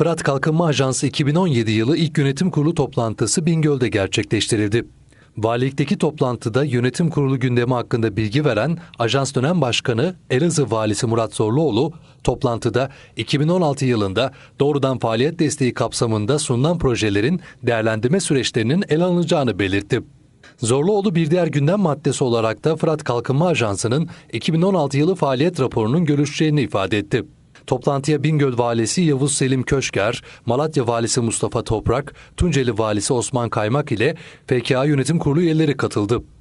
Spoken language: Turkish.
Fırat Kalkınma Ajansı 2017 yılı ilk yönetim kurulu toplantısı Bingöl'de gerçekleştirildi. Valilikteki toplantıda yönetim kurulu gündemi hakkında bilgi veren Ajans Dönem Başkanı Elazığ Valisi Murat Zorluoğlu, toplantıda 2016 yılında doğrudan faaliyet desteği kapsamında sunulan projelerin değerlendirme süreçlerinin ele alınacağını belirtti. Zorluoğlu bir diğer gündem maddesi olarak da Fırat Kalkınma Ajansı'nın 2016 yılı faaliyet raporunun görüşeceğini ifade etti. Toplantıya Bingöl Valisi Yavuz Selim Köşker, Malatya Valisi Mustafa Toprak, Tunceli Valisi Osman Kaymak ile FKA Yönetim Kurulu üyeleri katıldı.